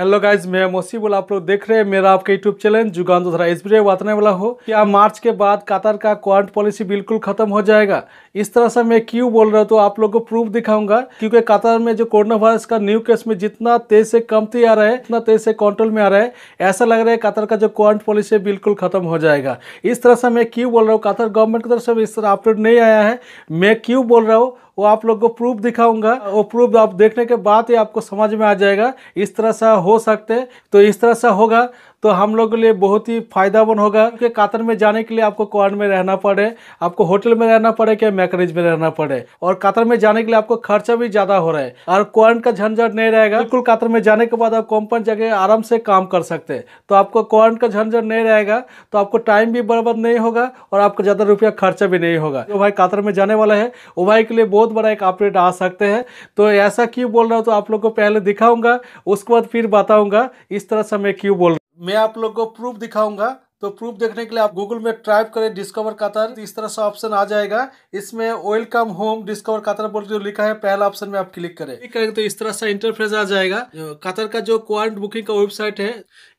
hello guys मैं मोसीबुल आप लोग देख रहे हैं मेरा आपका यूट्यूब चैनल जुगान दूसरा इस वीडियो बताने वाला हो क्या मार्च के बाद कतर का क्वारंट पॉलिसी बिल्कुल खत्म हो जाएगा इस तरह से मैं क्यों बोल रहा हूँ तो आप लोग को प्रूफ दिखाऊंगा क्योंकि कतर में जो कोरोना वायरस का न्यू केस में जितना तेज से कमती तो आ रहा है उतना तेज से कंट्रोल में आ रहा है ऐसा लग रहा है कतर का जो क्वारंट पॉलिसी है बिल्कुल खत्म हो जाएगा इस तरह से मैं क्यों बोल रहा हूँ कतर गवर्नमेंट की तरफ से इस तरह अपडेट नहीं आया है मैं क्यों बोल रहा हूँ वो आप लोग को प्रूफ दिखाऊंगा वो प्रूफ आप देखने के बाद ही आपको समझ में आ जाएगा इस तरह से हो सकते तो इस तरह से होगा तो हम लोग के लिए बहुत ही फायदामंद होगा क्योंकि कातर में जाने के लिए आपको क्वार में रहना पड़े आपको होटल में रहना पड़े क्या मैकरेज में रहना पड़े और कातर में जाने के लिए आपको खर्चा भी ज़्यादा हो रहा है और क्वार का झंझट नहीं रहेगा बिल्कुल कातर में जाने के बाद आप कॉम्पन जगह आराम से काम कर सकते तो आपको क्वार का झंझट नहीं रहेगा तो आपको टाइम भी बर्बाद नहीं होगा और आपको ज़्यादा रुपया खर्चा भी नहीं होगा जो भाई कातर में जाने वाला है वो भाई के लिए बहुत बड़ा एक अपडेट आ सकते हैं तो ऐसा क्यों बोल रहा हूँ तो आप लोग को पहले दिखाऊंगा उसके बाद फिर बताऊंगा इस तरह से मैं क्यों बोल मैं आप लोग को प्रूफ दिखाऊंगा तो प्रूफ देखने के लिए आप गूगल में टाइप करें डिस्कवर कातर इस तरह से ऑप्शन आ जाएगा इसमें वेलकम होम डिस्कवर कातर बोल जो लिखा है पहला ऑप्शन में आप क्लिक करें क्लिक करेंगे तो इस तरह से इंटरफेस आ जाएगा कातर का जो क्वारंट बुकिंग का वेबसाइट है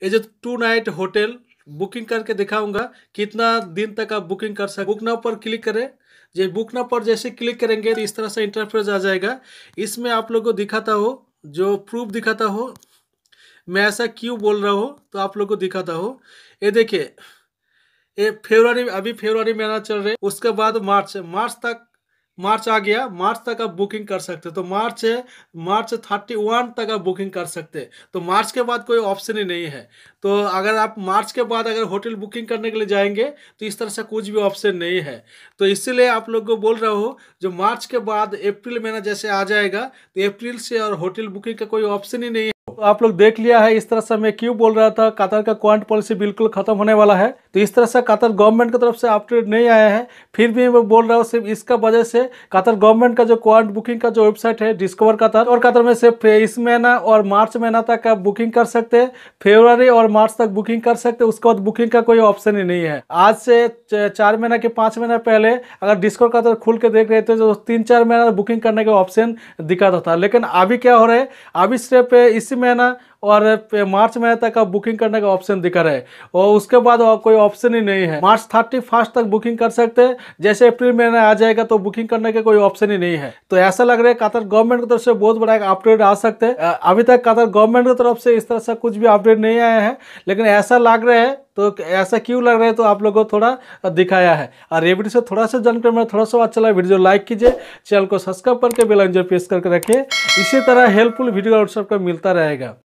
ये जो टू नाइट होटल बुकिंग करके दिखाऊंगा कितना दिन तक आप बुकिंग कर सकते बुक नाउ पर क्लिक करें जो बुक नाउ पर जैसे क्लिक करेंगे तो इस तरह से इंटरफेस आ जाएगा इसमें आप लोग को दिखाता हो जो प्रूफ दिखाता हो मैं ऐसा क्यों बोल रहा हूँ तो आप लोग को दिखाता हूँ ये देखिए ये फेब्रवरी अभी फेबरवरी महीना चल रहा है उसके बाद मार्च मार्च तक मार्च आ गया मार्च तक आप बुकिंग कर सकते तो मार्च है मार्च थर्टी वन तक आप बुकिंग कर सकते तो मार्च के बाद कोई ऑप्शन ही नहीं है तो अगर आप मार्च के बाद अगर होटल बुकिंग करने के लिए जाएंगे तो इस तरह से कुछ भी ऑप्शन नहीं है तो इसीलिए आप लोग को बोल रहा हूँ जो मार्च के बाद अप्रैल महीना जैसे आ जाएगा तो अप्रैल से और होटल बुकिंग का कोई ऑप्शन ही नहीं है आप लोग देख लिया है इस तरह से मैं क्यों बोल रहा था कतार का क्वांट पॉलिसी बिल्कुल खत्म होने वाला है तो इस तरह से कातर गवर्नमेंट की तरफ से अपडेट नहीं आया है फिर भी मैं बोल रहा हूँ सिर्फ इसका वजह से कातर गवर्नमेंट का जो क्वारंट बुकिंग का जो वेबसाइट है डिस्कवर कातर और कतर में सिर्फ इस महीना और मार्च महीना तक आप बुकिंग कर सकते हैं फेबर और मार्च तक बुकिंग कर सकते हैं उसके बाद बुकिंग का कोई ऑप्शन ही नहीं है आज से चार महीना के पाँच महीना पहले अगर डिस्कवर कातर खुल के देख रहे थे तो तीन चार महीना बुकिंग करने का ऑप्शन दिखाता था लेकिन अभी क्या हो रहा है अभी सिर्फ इसी महीना और मार्च महीने तक आप बुकिंग करने का ऑप्शन दिखा रहे और उसके बाद और कोई ऑप्शन ही नहीं है मार्च थर्टी फर्स्ट तक बुकिंग कर सकते हैं जैसे अप्रैल महीना आ जाएगा तो बुकिंग करने का कोई ऑप्शन ही नहीं है तो ऐसा लग रहा है कतर गवर्नमेंट की तरफ से बहुत बड़ा एक अपडेट आ सकते हैं अभी तक कतर गवर्नमेंट की तरफ से इस तरह से कुछ भी अपडेट नहीं आया है लेकिन ऐसा लग रहा है तो ऐसा क्यों लग रहा है तो आप लोगों को थोड़ा दिखाया है और ये वीडियो से थोड़ा सा जानकारी में थोड़ा सा अच्छा लगा वीडियो लाइक कीजिए चैनल को सब्सक्राइब करके बेल आइजन प्रेस करके रखिए इसी तरह हेल्पफुल वीडियो व्हाट्सएप का मिलता रहेगा